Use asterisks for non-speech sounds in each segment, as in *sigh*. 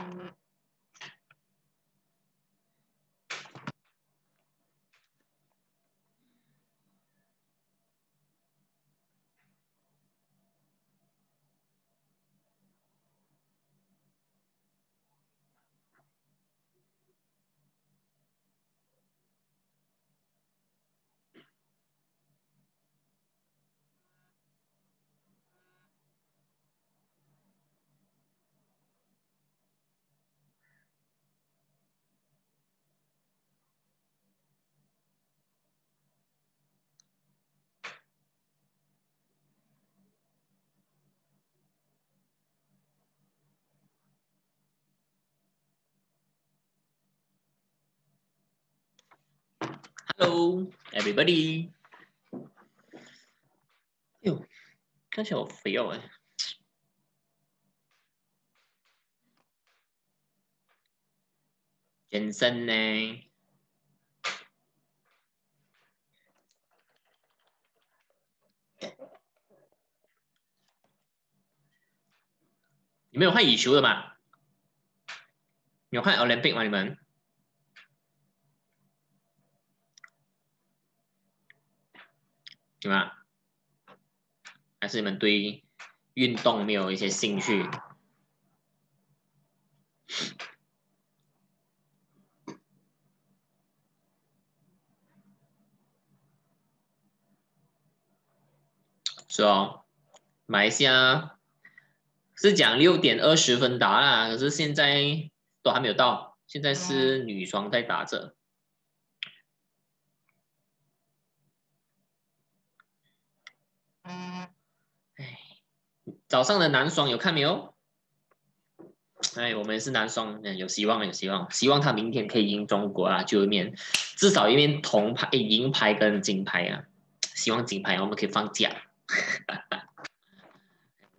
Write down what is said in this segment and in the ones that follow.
Thank you. Hello, everybody. 哟，看起来好肥哦、哎！健身呢？你们有看羽球的吗？有看奥运会吗？你们？对吧？还是你们对运动没有一些兴趣？是哦，马来西亚是讲六点二十分打啦，可是现在都还没有到，现在是女双在打着。早上的男双有看没有？哎，我们是男双，有希望，有希望，希望他明天可以赢中国啊，就一面，至少一面铜牌、银牌跟金牌啊！希望金牌，我们可以放假，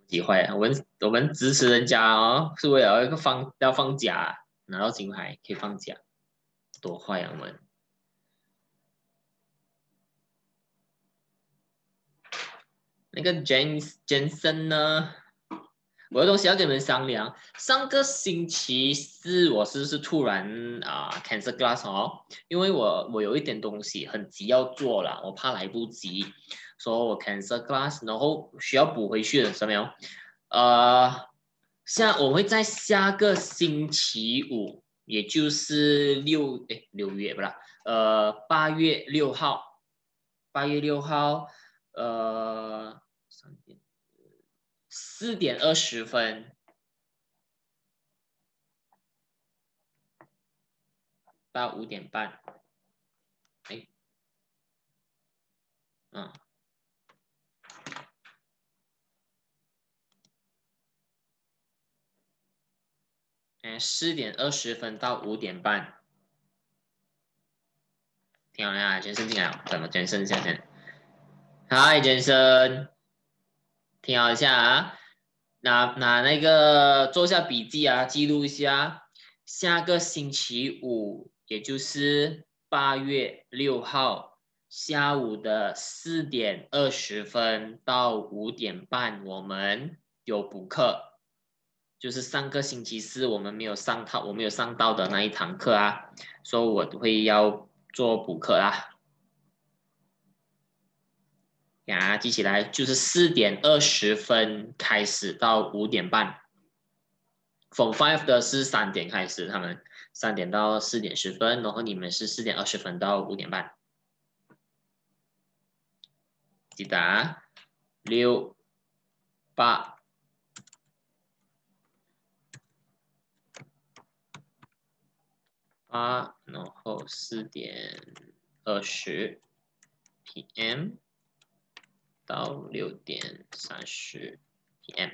几 *laughs* 坏啊！我们我们支持人家哦，是为了一个放要放假，拿到金牌可以放假，多坏啊！我们。那个 James j e n s e n 呢？我有东西要跟你们商量。上个星期四我是不是突然啊 cancel class 哦，因为我我有一点东西很急要做了，我怕来不及，说我 cancel class，然后需要补回去，什么样？呃，下我会在下个星期五，也就是六哎六月不啦，呃八月六号，八月六号。呃，三点，四点二十分到五点半。哎，嗯，哎，四点二十分到五点半，听好了啊，全身进来，怎么全身下沉？嗨，杰森，听好一下啊，拿拿那个做下笔记啊，记录一下。下个星期五，也就是八月六号下午的四点二十分到五点半，我们有补课。就是上个星期四我们没有上到，我没有上到的那一堂课啊，所以我会要做补课啦。呀，记起来，就是四点二十分开始到五点半。From Five 的是三点开始，他们三点到四点十分，然后你们是四点二十分到五点半。得啊，六八八，然后四点二十 PM。到六点三十 PM。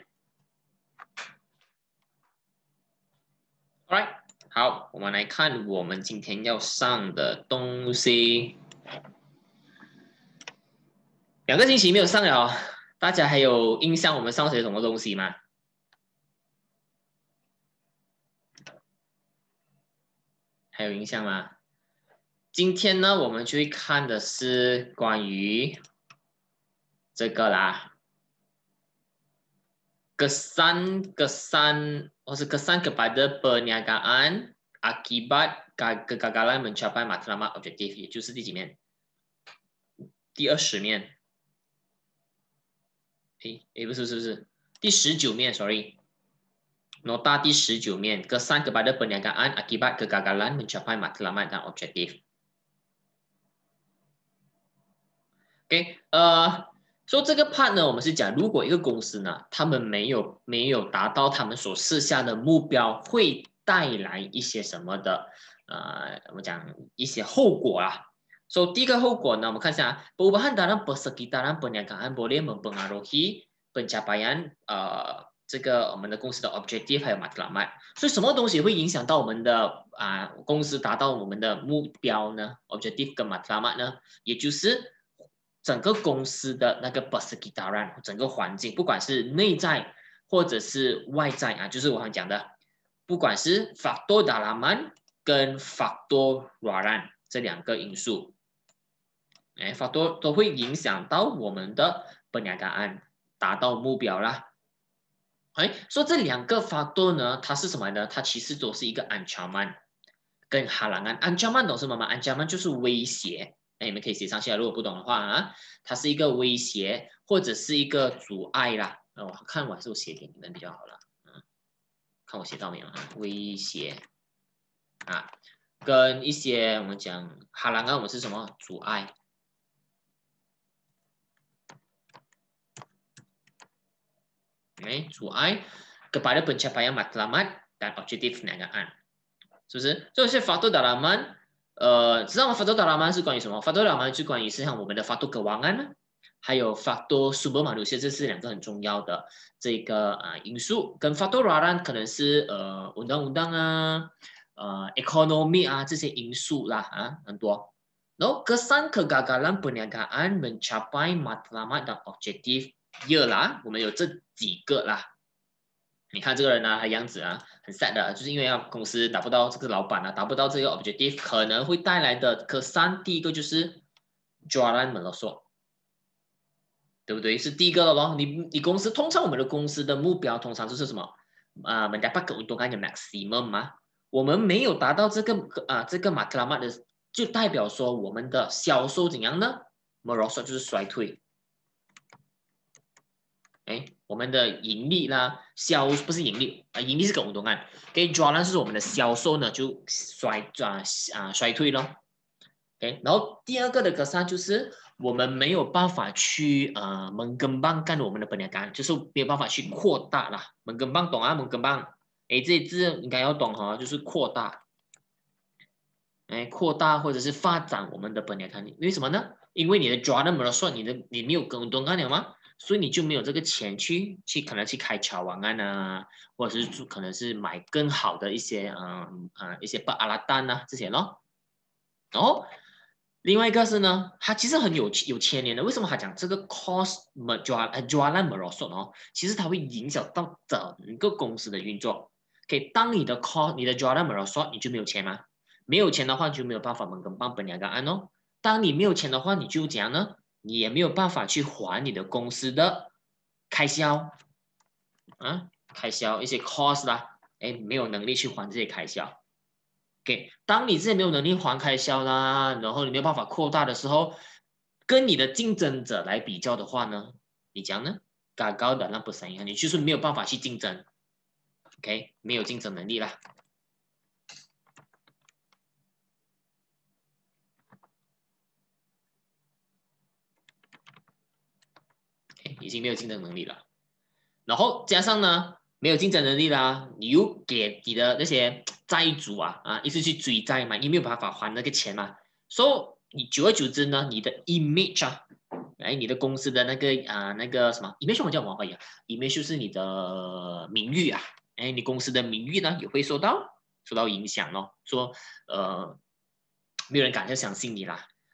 Alright，好，我们来看我们今天要上的东西。两个星期没有上了大家还有印象我们上些什么东西吗？还有印象吗？今天呢，我们去看的是关于。这个啦，kesan kesan atau kesan kepada perniagaan akibat kegagalan mencapai matlamat objektif, iaitu di Eh, bukan bukan Sorry. Nota objektif，也就是第几面？第二十面。诶诶，不是不是不是，第十九面，sorry。nota Kesan kepada perniagaan akibat kegagalan mencapai matlamat dan objektif。Okay，呃、uh,。说这个 p a 判呢，我们是讲，如果一个公司呢，他们没有没有达到他们所设下的目标，会带来一些什么的，呃，我们讲一些后果啊。所以第一个后果呢，我们看一下，e persekitaran perniagaan b b a a dalam h n o 不 e 汉达兰不塞吉达兰本年感恩博列 e n 阿 a 希 a 加 a n 呃，这个我们的公司的 objective 还有 matlamat。所以什么东西会影响到我们的啊公司达到我们的目标呢？objective 跟 matlamat 呢？也就是。整个公司的那个布斯吉达兰，整个环境，不管是内在或者是外在啊，就是我刚讲的，不管是法多达拉曼跟法多瓦兰这两个因素，哎，法多都会影响到我们的本尼亚达安达到目标啦。哎，说这两个法多呢，它是什么呢？它其实都是一个安加曼跟哈兰安。安加曼都是什么？吗？安加曼就是威胁。那你们可以写上去啊。如果不懂的话啊，它是一个威胁或者是一个阻碍啦。那我看我还是写给你们比较好了。嗯，看我写到没有啊？威胁啊，跟一些我们讲哈，刚刚我们是什么阻碍？哎，阻碍。kepada penjahpaya matlamat dan objektif negara，是不是？这些法度他们。呃，知道吗？法多达拉曼是关于什么？法多达拉曼就关于是像我们的法多格王安呢，还有法多苏博马努西，这是两个很重要的这个啊因素。跟法多拉兰可能是呃动荡动荡啊，呃，economy 啊这些因素啦啊很多。然后第三，可嘎成本年个安们差派马特拉曼当 objective 二啦，我们有这几个啦。你看这个人呢，他样子啊。很 sad 的，就是因为啊公司达不到这个老板啊，达不到这个 objective，可能会带来的可三，第一个就是 draw d i n m o r o 对不对？是第一个了咯。你你公司通常我们的公司的目标通常就是什么啊？我们达不个多概念 maximum 吗？我们没有达到这个啊这个 m a x a m a 的，就代表说我们的销售怎样呢？morosa 就是衰退。哎，我们的盈利啦，销不是盈利啊，盈利是股东干。跟抓呢是我们的销售呢就衰转，啊衰退了。k 然后第二个的格杀就是我们没有办法去呃猛跟棒干我们的本业干，就是没有办法去扩大啦。猛跟棒懂啊，猛跟棒哎，这些字应该要懂哈，就是扩大，哎，扩大或者是发展我们的本业干，为什么呢？因为你的抓那么多，算，你的你没有跟我东干了吗？所以你就没有这个钱去去可能去开桥网案啊，或者是可能是买更好的一些啊啊一些巴阿拉蛋啊这些咯。哦，另外一个是呢，它其实很有有牵连的。为什么他讲这个 cost m a j o r a m a j o r a m e r o s o 哦？其实它会影响到整个公司的运作。可 k 当你的 cost 你的 m a j o r a m e r o s i o 你就没有钱吗？没有钱的话就没有办法买跟帮本两个案哦。当你没有钱的话，你就怎样呢？你也没有办法去还你的公司的开销，啊，开销一些 cost 啦，哎，没有能力去还这些开销。给，当你自己没有能力还开销啦，然后你没有办法扩大的时候，跟你的竞争者来比较的话呢，你讲呢高高的那不 m 你就是没有办法去竞争，OK，没有竞争能力啦。已经没有竞争能力了，然后加上呢，没有竞争能力啦，你又给你的那些债主啊啊，一直去追债嘛，你没有办法还那个钱嘛，所以你久而久之呢，你的 image 啊，哎，你的公司的那个啊那个什么 image 什么叫 i m 而已啊？image 就是你的名誉啊，哎，你公司的名誉呢也会受到受到影响哦。说呃，没有人敢再相信你啦。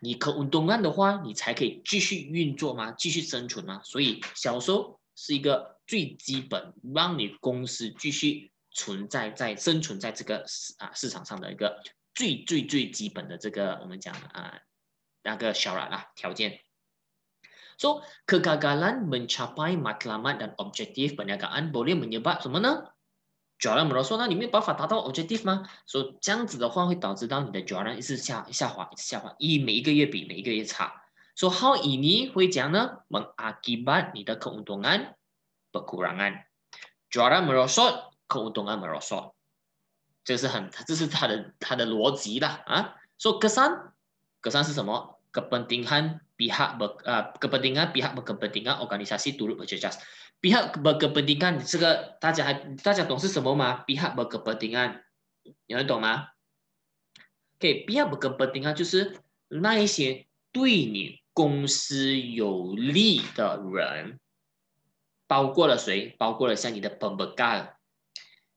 你可动案的话，你才可以继续运作吗？继续生存吗？所以销售是一个最基本让你公司继续存在在生存在这个市啊市场上的一个最最最基本的这个我们讲啊那个小啦啊条件。So kegagalan mencapai maklumat dan objektif perniagaan boleh menyebab 什么呢？赚那么多，说那你没有办法达到 objective 吗？以这样子的话，会导致到你的赚呢一直下下滑，一直下滑，以每一个月比每一个月差。说 how ini 会讲呢，m e n a k i b a t 你的 keuntungan b e r a n g a n r o s o n k n t u n a e r o s o 这是很，这是他的他的逻辑的啊。说 k e s a n e 是什么？kepentingan pihak 不啊，kepentingan pihak，kepentingan organisasi turut b e r j a s b i h a k b e r k e p e n t i n g a n 这个大家还大家懂是什么吗 b i h a k b e r k e p e n t i n g a n 你人懂吗 o k b i h a k b e r k e p e n t i n g a n 就是那一些对你公司有利的人，包括了谁？包括了像你的 p e m b e k a n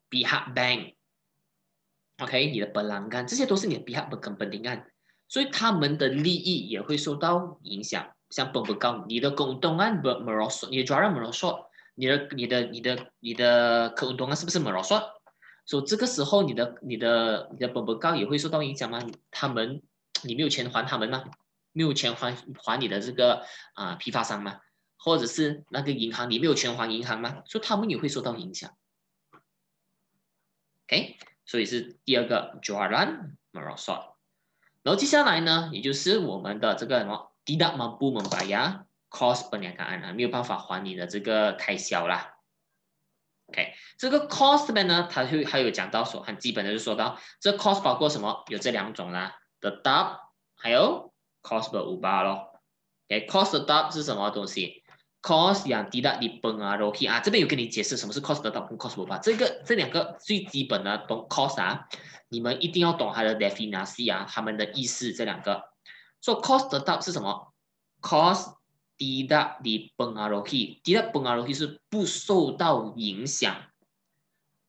b i h a k bank，OK，okay, 你的 Pelanggan，这些都是你的 b i h a k b e r k e p e n t i n g a n 所以他们的利益也会受到影响。像 p e m b e k a n 你的股东案不 o 收，你的 m jara 抓人 o 收。你的你的你的你的客户端是不是 m e r o s o 所以这个时候，你的你的你的本本高也会受到影响吗？他们，你没有钱还他们吗？没有钱还还你的这个啊批发商吗？或者是那个银行，你没有钱还银行吗？所以他们也会受到影响。OK，所以是第二个 juaran merosot。然后接下来呢，也就是我们的这个什么 tidak mampu membayar。cost 本两港元啊，没有办法还你的这个开销啦。OK，这个 cost 本呢，它就它有讲到说，很基本的就说到这 cost 包括什么，有这两种啦，the dub 还有 cost 本五八咯。OK，cost t h dub 是什么东西？cost 养低到你崩啊 r o o k e 啊，这边有跟你解释什么是 cost t h dub 和 cost 本五八，这个这两个最基本的懂 cost 啊，你们一定要懂它的 definacy 啊，他们的意思这两个。说 cost t h dub 是什么？cost 滴答滴崩阿罗希，滴答崩阿罗希是不受到影响。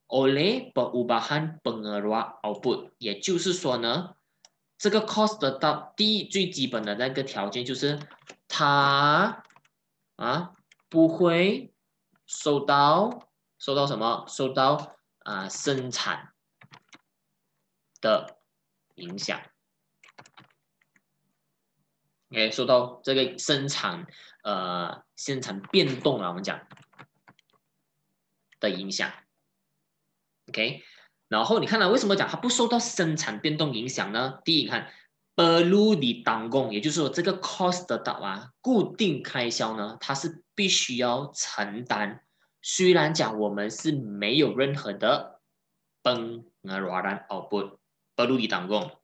Ole perubahan pengeluar output，也就是说呢，这个 cost 的到第一最基本的那个条件就是它啊不会受到受到什么受到啊、生产的影响。OK，说到这个生产，呃，生产变动啊，我们讲的影响。OK，然后你看到为什么讲它不受到生产变动影响呢？第一，看 b e r unit c o 也就是说这个 cost 的啊，固定开销呢，它是必须要承担。虽然讲我们是没有任何的崩，e r u n i output，per unit c o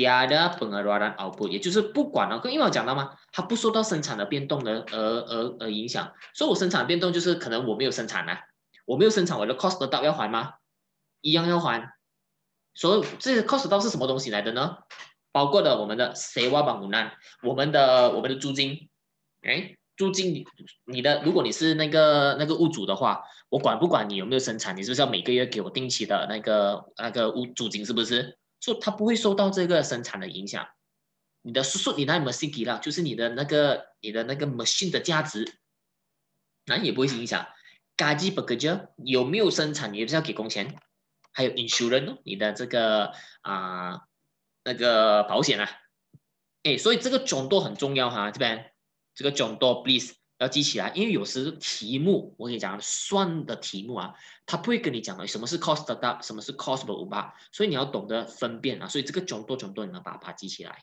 e n u a r 对啊，output，也就是不管了，跟因为我讲到吗？它不受到生产的变动的，而而而影响。所以我生产变动就是可能我没有生产呐，我没有生产，我的 cost 道要还吗？一样要还。所以这些 cost 道是什么东西来的呢？包括了我们的 sewa b 谁挖 n 苦难，我们的我们的租金。哎，租金，你的如果你是那个那个物主的话，我管不管你有没有生产，你是不是要每个月给我定期的那个那个物租金是不是？就他不会受到这个生产的影响，你的叔叔，你那 machine 啦，就是你的那个你的那个 machine 的价值，那也不会影响。ga ji bai g j a o 有没有生产，你就是要给工钱，还有 insurance 你的这个啊那个保险啊，哎，所以这个总多很重要哈，这边这个总多 please。要记起来，因为有时题目我跟你讲算的题目啊，他不会跟你讲的什么是 cost 的 up，什么是 cost 的五八，所以你要懂得分辨啊。所以这个众多众多，你要把它记起来。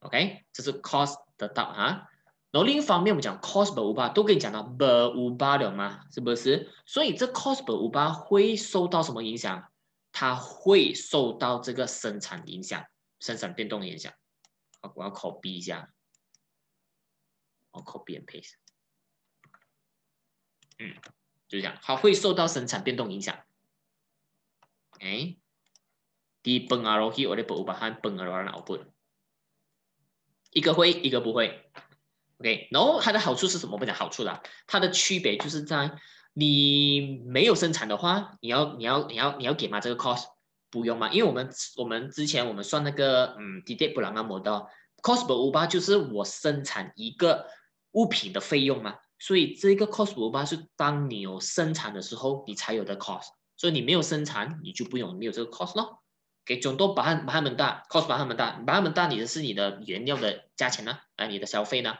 OK，这是 cost 的 up 啊。然后另一方面，我们讲 cost 的五八都跟你讲到五八了吗？是不是？所以这 cost 的五八会受到什么影响？它会受到这个生产影响，生产变动影响。我要考 B 一下。Copy and paste，嗯，就这样。好，会受到生产变动影响。哎，第崩啊，罗希，我的布乌巴喊崩啊，罗兰的 output，一个会，一个不会。OK，然后它的好处是什么？不讲好处了，它的区别就是在你没有生产的话，你要你要你要你要给吗？这个 cost 不用吗？因为我们我们之前我们算那个嗯，d 迪迪布朗阿摩的 cost 布乌巴就是我生产一个。物品的费用嘛，所以这个 cost 五八是当你有生产的时候，你才有的 cost。所以你没有生产，你就不用没有这个 cost 咯。给总多把他们大 cost 把他们大，把他们大，你的是你的原料的价钱呢？啊，你的消费呢？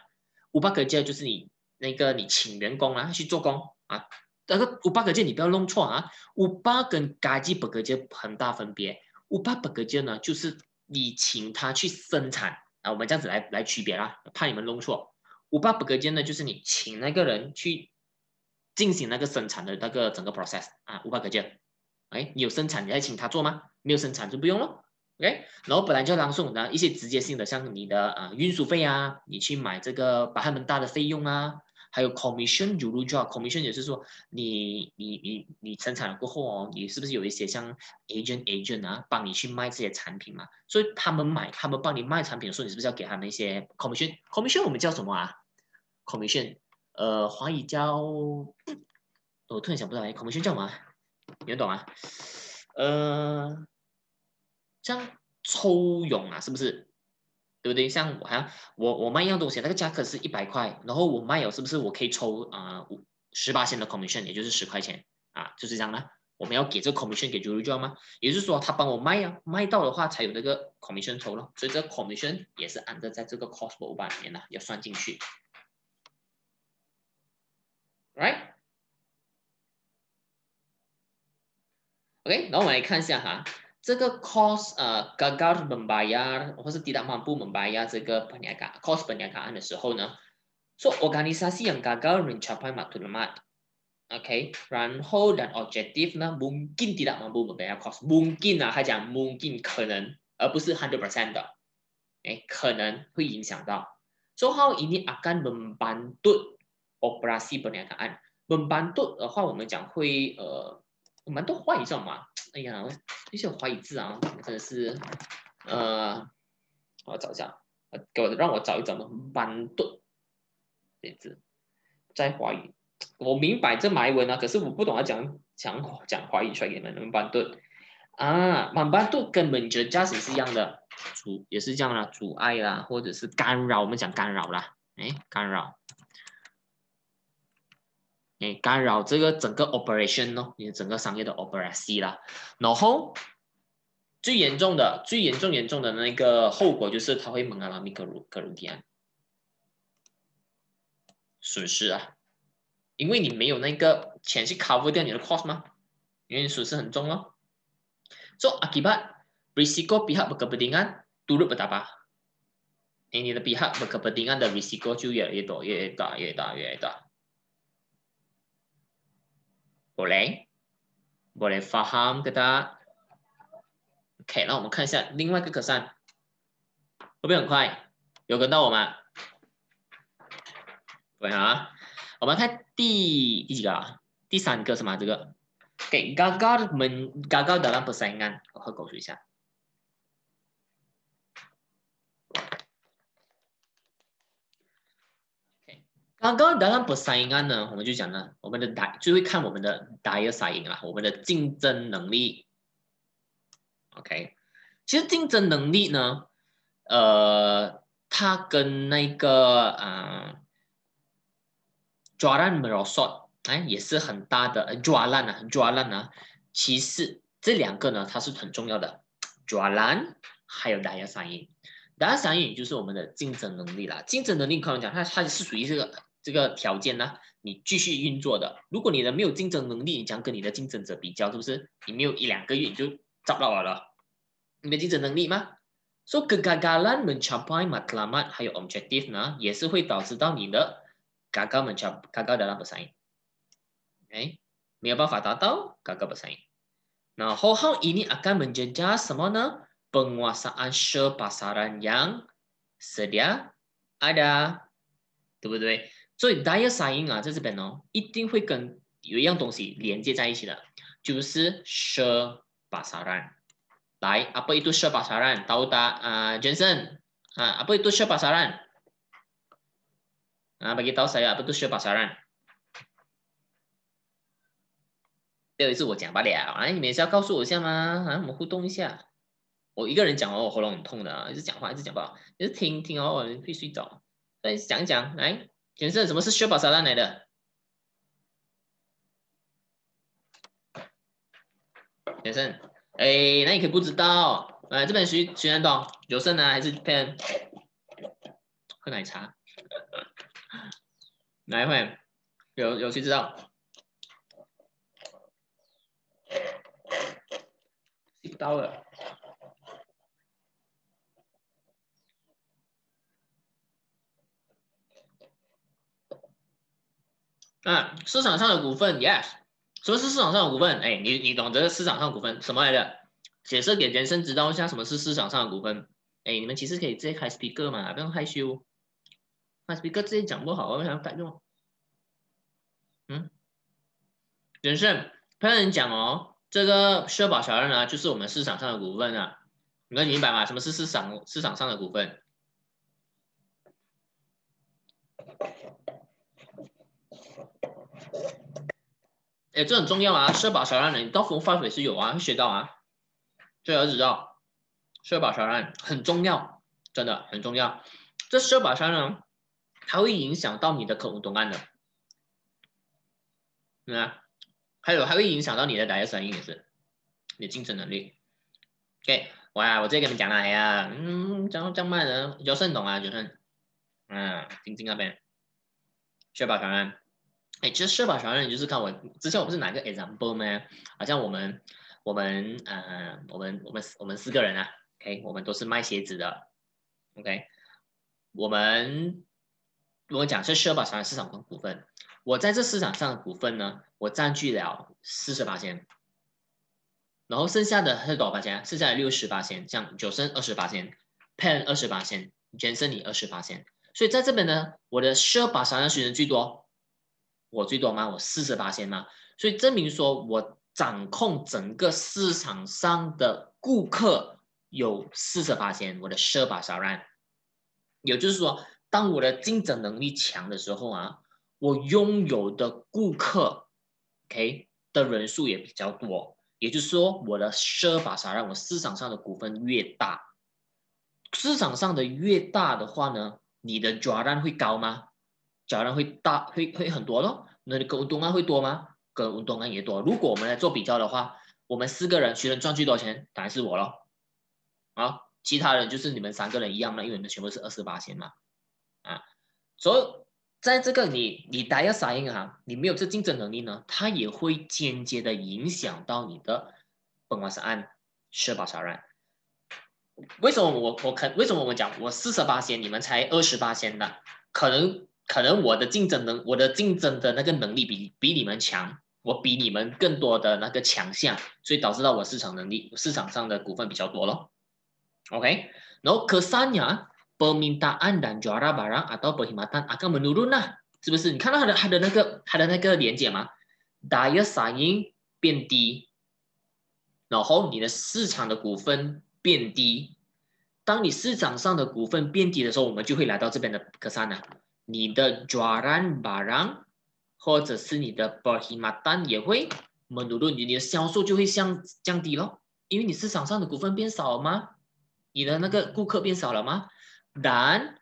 五八可接就是你那个你请员工啊去做工啊。但是五八可接你不要弄错啊。五八跟开支不可接很大分别。五八不可接呢，就是你请他去生产啊。我们这样子来来区别啦，怕你们弄错。无法不隔间呢，就是你请那个人去进行那个生产的那个整个 process 啊，无法隔间。哎，你有生产你还请他做吗？没有生产就不用了。OK，然后本来就要诵的一些直接性的，像你的呃运输费啊，你去买这个把他们搭的费用啊。还有 commission j o b c o m m i s s i o n 也是说你你你你生产了过后哦，你是不是有一些像 agent agent 啊，帮你去卖这些产品嘛？所以他们买，他们帮你卖产品，的时候，你是不是要给他们一些 commission？commission 我们叫什么啊？commission 呃，华语叫，我突然想不起来 commission 叫什么，你懂吗？呃，像抽佣啊，是不是？对不对？像我还我我卖一样东西，那个价格是一百块，然后我卖了，是不是我可以抽啊五十八线的 commission，也就是十块钱啊，就是这样呢。我们要给这 commission 给 j u l i o 吗？也就是说他帮我卖啊，卖到的话才有那个 commission 抽了，所以这 commission 也是按照在这个 c o s t o b e 里面的要算进去，right？OK，然后我们来看一下哈。这个 cost 呃 uh, gagal membayar 或是 tidak mampu membayar 这个 penyaga cost penyagaan organisasi yang gagal mencapai maklumat，OK，、okay? 然后 dan objective, 呢 mungkin tidak mampu membayar cost mungkin 啊，他讲 mungkin 可能而不是 hundred percent 的，哎，可能会影响到。So how ini akan membantu operasi penyagaan？membantu 的话，我们讲会呃。Uh, 蛮多华知道嘛，哎呀，一些怀疑字啊，真的是，呃，我找一下，给我让我找一找嘛，班顿，这字，在怀疑。我明白这埋文啊，可是我不懂要讲讲讲华语出来给你们班顿，啊，曼巴顿跟 just 是一样的，阻也是这样啦，阻碍啦，或者是干扰，我们讲干扰啦，哎，干扰。哎，干扰这个整个 operation 咯，你整个商业的 operation 啦。然后最严重的、最严重、严重的那个后果就是，它会蒙阿拉米克鲁格鲁迪安损失啊，因为你没有那个钱去 cover 掉你的 cost 吗？因为你损失很重咯。So akibat risiko pihak berkepentingan turut b e r d a f b a r ini le pihak berkepentingan 的 risiko juga itu, itu, itu, itu, itu。boleh 不 a 不灵，k 函给他。OK，那我们看一下另外一个课上，会不会很快？有跟到我吗？对啊，我们看第第几个啊？第三个什么？这个？给高高门高高 i n g 塞眼，我告诉一下。刚刚在讲不散营案呢，我们就讲呢，我们的大，就会看我们的大业散营啊，我们的竞争能力。OK，其实竞争能力呢，呃，它跟那个啊，抓烂 s o 哎，也是很大的抓烂啊，抓烂啊。其实这两个呢，它是很重要的，抓烂还有大业散营，大业散营就是我们的竞争能力啦，竞争能力可能讲它它是属于这个。这个条件呢，你继续运作的。如果你的没有竞争能力，你将跟你的竞争者比较，是不是？你没有一两个月你就找到我了，你的竞争能力吗？所以，gagalan mencapai matlamat 还有 objective 呢，也是会导致到你的 gagal mencap gagal dalam bersaing，哎，没有办法达到 gagal bersaing。然后，e 印尼阿卡门增加什么呢？pengawasan s h a r i k a s t yang sedia ada，对不对？所以 diet 大叶沙 n 啊，在这边哦，一定会跟有一样东西连接在一起的，就是 she 设把沙然，来，阿婆伊是设把沙 a 知到达啊 j o n s o n 啊，阿婆伊 s 设 r 沙然，啊，bagi tahu saya apa itu share pasaran，第二次我讲不了，哎，你们是要告诉我一下吗？啊，我们互动一下，我一个人讲哦，我喉咙很痛的一直讲话一直讲不好，一直听听哦，会睡着，再讲讲来。先生，什么是薛宝钗来的？先生，哎，那你可不知道。哎，这边，徐徐然懂？有声的还是骗人？喝奶茶，来一有有谁知道？知道了。啊，市场上的股份，yes，什么是市场上的股份？哎，你你懂得市场上的股份什么来的？解释给人生知道一下什么是市场上的股份。哎，你们其实可以直接开始 speak e r 嘛，不用害羞。开 speak e r 自己讲不好我为什么用？嗯，人生，派人讲哦，这个社保小二呢，就是我们市场上的股份啊，你能明白吗？什么是市场市场上的股份？哎，这很重要啊！社保小纳呢，你到时候发水是有啊，会学到啊。这要知道，社保小纳很重要，真的很重要。这社保缴纳，它会影响到你的客户档案的，嗯啊，还有还会影响到你的职业生涯也是，你的晋升能力。OK，哇，我再给你们讲了，哎呀，嗯，讲讲嘛的，有甚懂啊，有甚，嗯，听津那边，社保小纳。哎，其实社保转让，你就是看我之前我不是拿个 example 吗？好像我们我们呃我们我们我们四个人啊，OK，我们都是卖鞋子的，OK，我们如果讲是社保转让市场跟股份，我在这市场上的股份呢，我占据了四十八千，然后剩下的是多少八钱？剩下六十八千，像九升二十八千 p e n 二十八千，Jensen 你二十八千，所以在这边呢，我的社保转让学生最多。我最多吗？我四十八千吗？所以证明说我掌控整个市场上的顾客有四十八千，我的 share bar s h a r a u n 也就是说，当我的竞争能力强的时候啊，我拥有的顾客，K 的人数也比较多。也就是说，我的 share b a s h a r run，我市场上的股份越大，市场上的越大的话呢，你的 draw run 会高吗？缴人会大，会会很多咯。那你跟东安会多吗？跟东安也多。如果我们来做比较的话，我们四个人，谁能赚最多钱？当然是我咯。啊，其他人就是你们三个人一样嘛，因为你们全部是二十八千嘛。啊，所以在这个你你呆要啥银行，你没有这竞争能力呢，它也会间接的影响到你的本万三案社保小人？为什么我我肯为什么我们讲我四十八千，你们才二十八千的可能？可能我的竞争能，我的竞争的那个能力比比你们强，我比你们更多的那个强项，所以导致到我市场能力市场上的股份比较多咯。OK，然后 Kesanya permintaan dan jualan barang atau penghematan akan menurunah，是不是？你看到它的它的那个它的那个连接吗？Dia saing 变低，然后你的市场的股份变低，当你市场上的股份变低的时候，我们就会来到这边的 Kesanya。你的 jualan barang 或者是你的 perhimpitan 也会 menurun，你的销售就会降降低了，因为你市场上的股份变少了吗？你的那个顾客变少了吗？但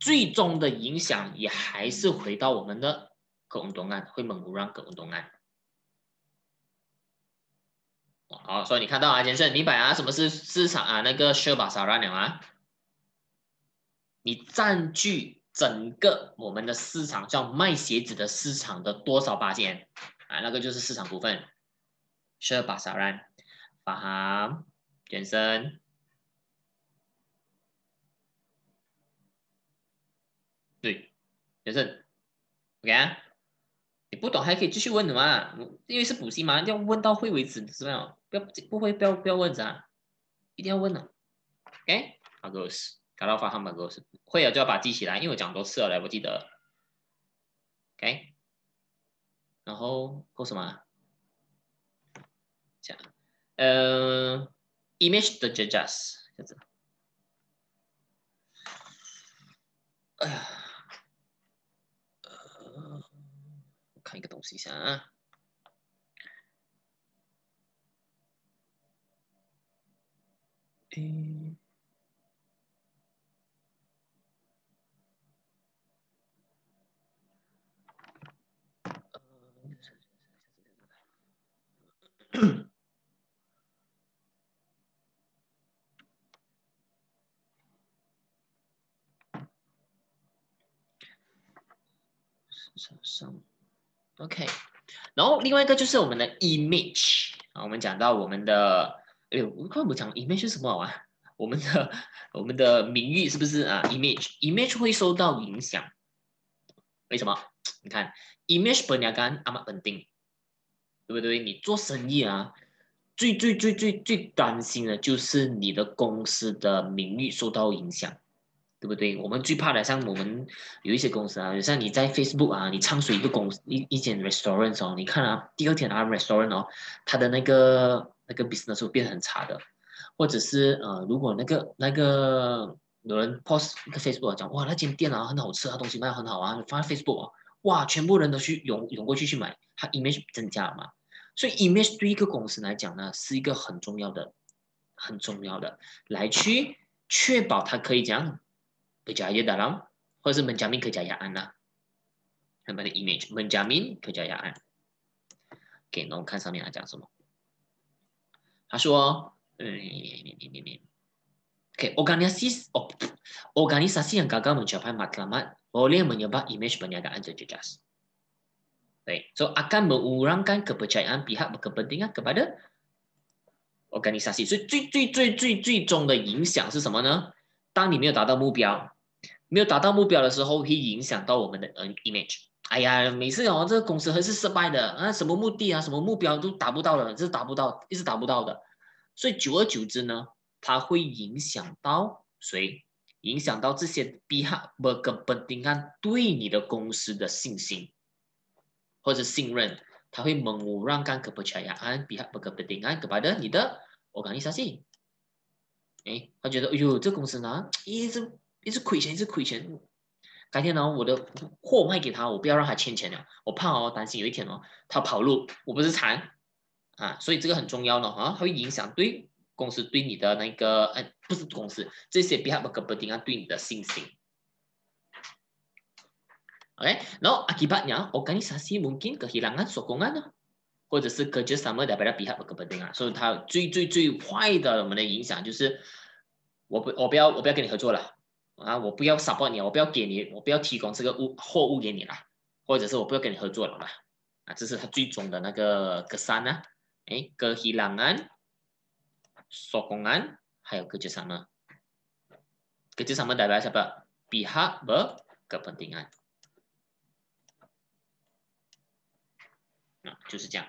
最终的影响也还是回到我们的共东案，会 m e 让 u r u n 好，所以你看到啊，先生，你把啊什么是市场啊那个 share p a s a 啊，你占据。整个我们的市场叫卖鞋子的市场的多少八千啊，那个就是市场股份。十二八 e boss, a 对 j e OK? 你不懂还可以继续问的嘛，因为是补习嘛，要问到会为止，知道吗？不要不会不要不要问啊，一定要问的。OK, i l o go. 搞到发汗吧，哥是，会有就要把它记起来，因为我讲多次了来不记得。OK，然后或什么，这样，呃，image the j u s 这样。哎呀，呃，看一个东西先啊，嗯。o *coughs* k 然后另外一个就是我们的 image 啊，我们讲到我们的，哎呦，我刚不讲 image 是什么啊？*laughs* 我们的我们的名誉是不是啊？image image 会受到影响，为什么？你看 image 本来干 n y a 定，对不对？你做生意啊，最最最最最担心的，就是你的公司的名誉受到影响，对不对？我们最怕的，像我们有一些公司啊，像你在 Facebook 啊，你唱水一个公一一间 restaurant 哦，你看啊，第二天啊，restaurant 哦，他的那个那个 business 会变得很差的，或者是呃，如果那个那个有人 post 个 Facebook 讲哇，那间店啊很好吃啊，东西卖很好啊，发 Facebook。哇！全部人都去涌涌过去去买，它 image 增加了嘛？所以 image 对一个公司来讲呢，是一个很重要的、很重要的，来去确保它可以这样。客家也大浪，或者是门家明可以加雅安呐？他们的 image 门家明可以加雅安，给侬看上面他讲什么？他说：，嗯。Okay, organisasi organisasi yang gagal mencapai matlamat boleh menyebab image p e n y e d a a n terjejas, r i g So akan mengurangkan kepercayaan pihak kepentingan kepada organisasi. So 最最最最最终的影响是什么呢？当你没有达到目标，没有达到目标的时候，会影响到我们的呃 image。哎呀，每次哦，这个公司还是失败的啊，什么目的啊，什么目标都达不到了，这是达不到，一直达不到的。所以久而久之呢？它会影响到谁？影响到这些 B 哈不跟本丁安对你的公司的信心，或者信任，他会蒙目让干可不起呀？啊！比哈不跟本丁安，巴的你的我敢你相信？哎，他觉得哎呦这公司呢，一直一直亏钱，一直亏钱。改天呢，我的货卖给他，我不要让他欠钱了。我怕哦，担心有一天哦，他跑路，我不是残。啊，所以这个很重要呢啊，它会影响对。公司对你的那个，呃，不是公司，这些比较不可不定啊，对你的信心。OK，然后啊，第八呢 o r g a n i s a t i mungkin kehilangan sokongan 或者是隔绝什么的比较比较不可不啊，所以它最最最坏的我们的影响就是，我不，我不要，我不要跟你合作了啊，我不要上报你，我不要给你，我不要提供这个物货物给你了，或者是我不要跟你合作了嘛，啊，这是它最终的那个隔山呢，哎，隔 hilangan。sokongan, hayo kerjasama. Kerjasama dari bahasa apa? Pihak berkepentingan. Nah, 就是这样。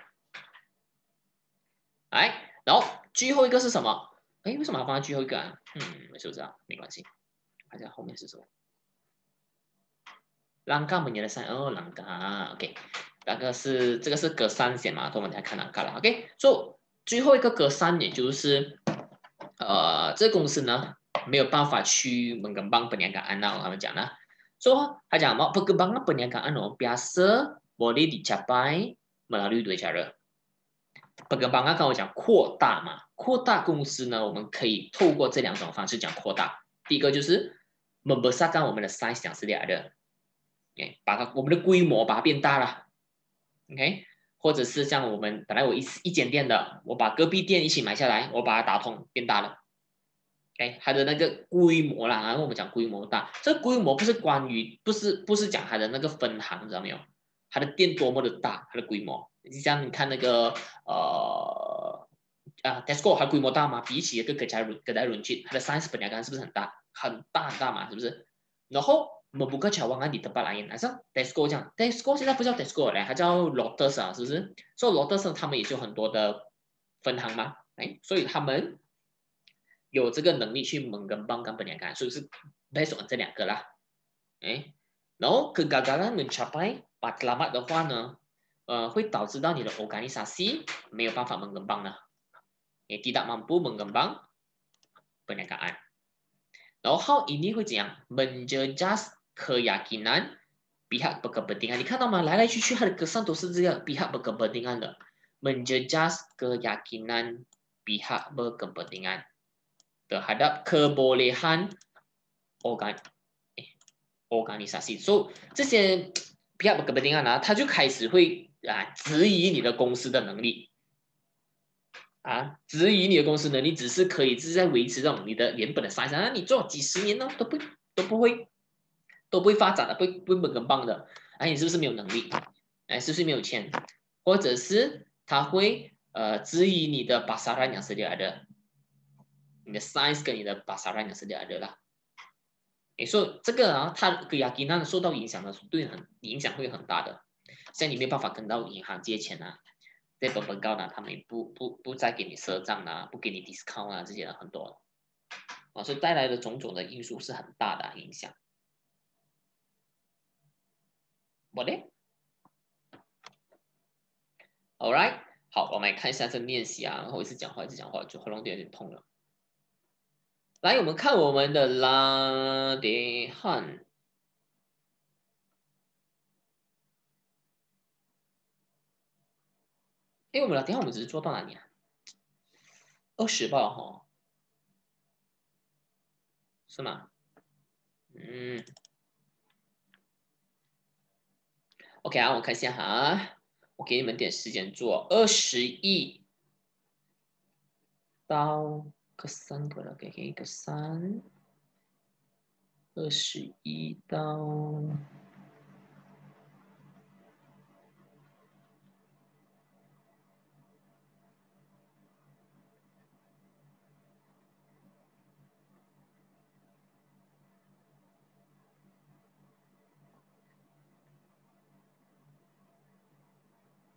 来，然后最后一个是什么？哎，为什么要放在最后一个啊？嗯，我就知道，没关系。看一下后面是什么。朗嘎，我们也来上哦，朗嘎，OK，那个是这个是隔三线嘛，所以我们来看朗嘎了，OK，so、okay?。最后一个隔三点就是呃这公司呢没有办法去猛跟邦本年卡安娜他们讲呢说他讲嘛不跟邦本年卡安娜我不要说玻璃加马拉绿多加热不跟邦刚刚我讲扩大嘛扩大公司呢我们可以透过这两种方式讲扩大第一个就是我们不干我们的 size 讲是这样的 ok 把它我们的规模把它变大了 ok 或者是像我们本来我一一间店的，我把隔壁店一起买下来，我把它打通变大了。哎，它的那个规模啦，然后我们讲规模大，这规模不是关于，不是不是讲它的那个分行，知道没有？它的店多么的大，它的规模。就像你看那个呃啊，Tesco 还规模大吗？比起一个各家格莱伦郡，它的三十本来刚是不是很大很大很大嘛？是不是？然后。membuka cawangan lah di tempat lain, lain，好像 Tesco Tesco 这样，Tesco lah, 现在不叫 Tesco dia 嘞，它叫 Lotus 啊，是不是？所、so、以 lah, Lotus 他们也是有很多的分行嘛，哎，所以他们有这个能力去猛跟帮根本两个，所以是 based on 这两个啦，哎，然后 kegagalan mencapai patlamat 的话呢，呃，会导致到你的 eh. eh, organisasi 没有办法猛跟帮呢，也 eh, tidak mampu mengembang perniagaan。然后 how ini 会怎样？menjejas e p e 比 t 不 n 不 a 啊！你看到吗？来来去去，他的歌声都是这样，比 t 不 n 不 a 啊的。e n just j 可依难，比合不个不 o 啊的，对。哈达可，能，哦干，诶，哦，干，是啊，所以这些比合不个不定啊，他就开始会啊，质疑你的公司的能力啊，质疑你的公司能力，只是可以是在维持这种你的原本的 size 啊，你做几十年呢都不都不会。都不会发展的，不会本更棒的。哎，你是不是没有能力？哎，是不是没有钱？或者是他会呃质疑你的巴 a l a n c 是的？你的 s i z e 跟你的巴 a l a n c 是的啦？你说这个啊，他跟雅金那受到影响呢，对很影响会很大的。像你没办法跟到银行借钱啊，在本本高呢，他们不不不再给你赊账啊，不给你 discount 啊，这些很多。啊，所带来的种种的因素是很大的影响。好的，All right，好，我们来看一下这个练习啊，然后一直讲话一直讲话，就喉咙有点痛了。来，我们看我们的拉丁汉，哎，我们拉丁汉我们只是做到哪里啊？二十吧，哈，是吗？嗯。OK 啊，我看一下哈，我给你们点时间做二十亿，到个三个了，给给一个三，二十一到。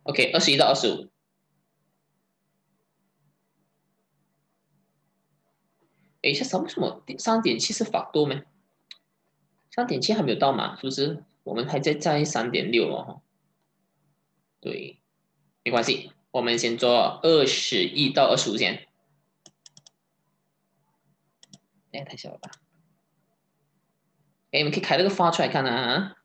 OK，二十一到二十五。哎，一下什么什么，三点七是法多吗？三点七还没有到吗？是不是？我们还在在三点六哦。对，没关系，我们先做二十一到二十五先。哎，太小了吧？哎，我们可以开那个发出来看看啊。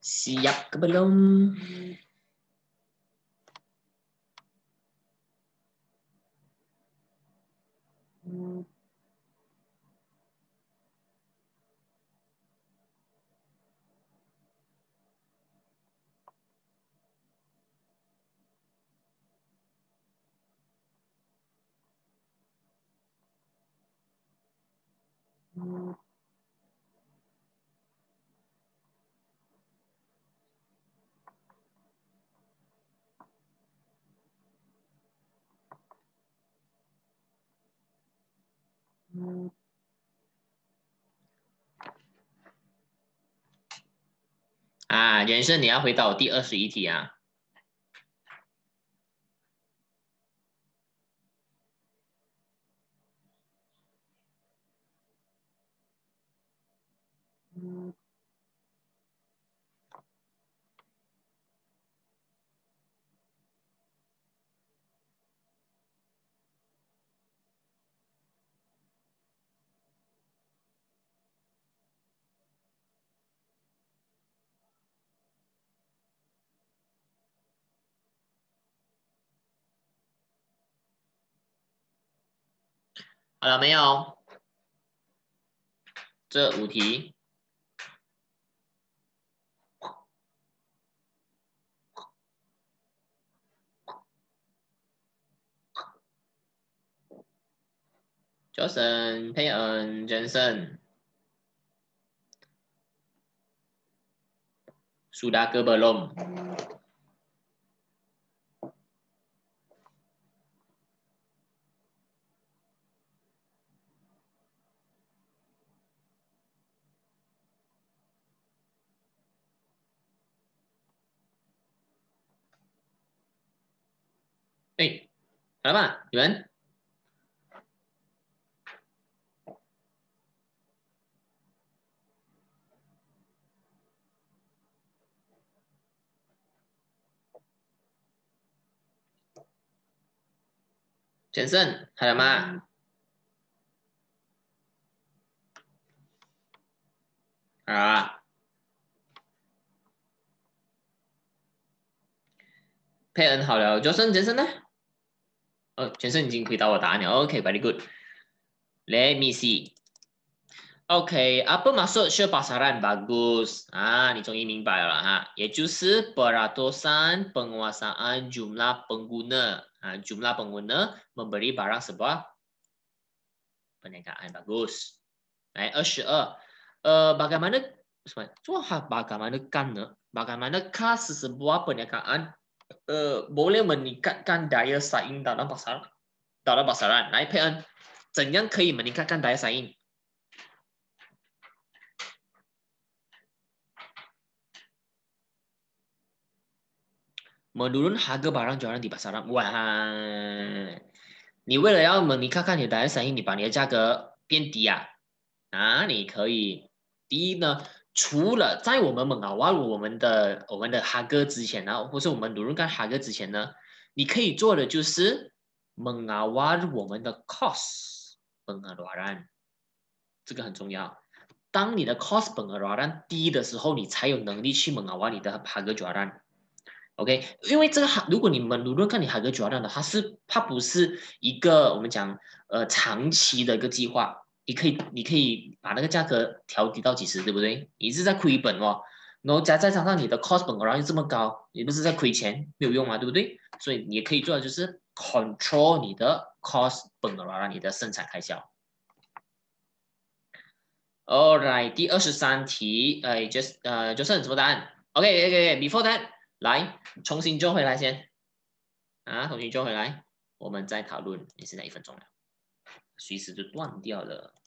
Siap ke belum? 啊，人生，你要回答我第二十一题啊。好了没有？这五题。Johnson, ờ, Payton, Johnson, ờ, Sudah 哎，来吧，你们，杰森，还有吗？啊？了，佩恩好了，就剩杰森呢？呃，全胜已经回答我答案了。OK，very、okay, oh, good。Let me see。OK，apa maksud sebasaran bagus？啊，你终于明白了哈，也就是 ha, lah, ha. peratusan penguasaan jumlah pengguna 啊，jumlah ha, pengguna memberi barang sebuah perniagaan bagus。来，二十二，呃，bagaimana？什么？做好 eh, eh, eh, bagaimana kan？bagaimana kas sebuah perniagaan？Eh, boleh meningkatkan daya saing dalam pasar dalam pasaran. Nai Pen, bagaimana boleh meningkatkan daya saing? menurun harga barang jualan di pasaran. Wah, ni wala yang meningkatkan ni daya saing, ni bani harga 变低啊. Nah, ni kaya. 第一呢,除了在我们蒙阿瓦鲁我们的我们的哈哥之前呢，或是我们努伦干哈哥之前呢，你可以做的就是蒙阿瓦鲁我们的 c o s t 本阿罗丹。这个很重要。当你的 c o s t 本阿罗丹低的时候，你才有能力去蒙阿瓦你的哈哥主要 OK，因为这个哈，如果你们努伦干你哈哥主要蛋的，它是它不是一个我们讲呃长期的一个计划。你可以，你可以把那个价格调低到几十，对不对？你是在亏本哦，然后加再加上你的 cost 本，然后又这么高，你不是在亏钱，没有用啊，对不对？所以你可以做的就是 control 你的 cost 本，然后你的生产开销。Alright，l 第二十三题，哎，just 呃 j o h n 什么答案？OK，OK，Before that，来重新做回来先，啊，重新做回来，我们再讨论。你现在一分钟了，随时就断掉了。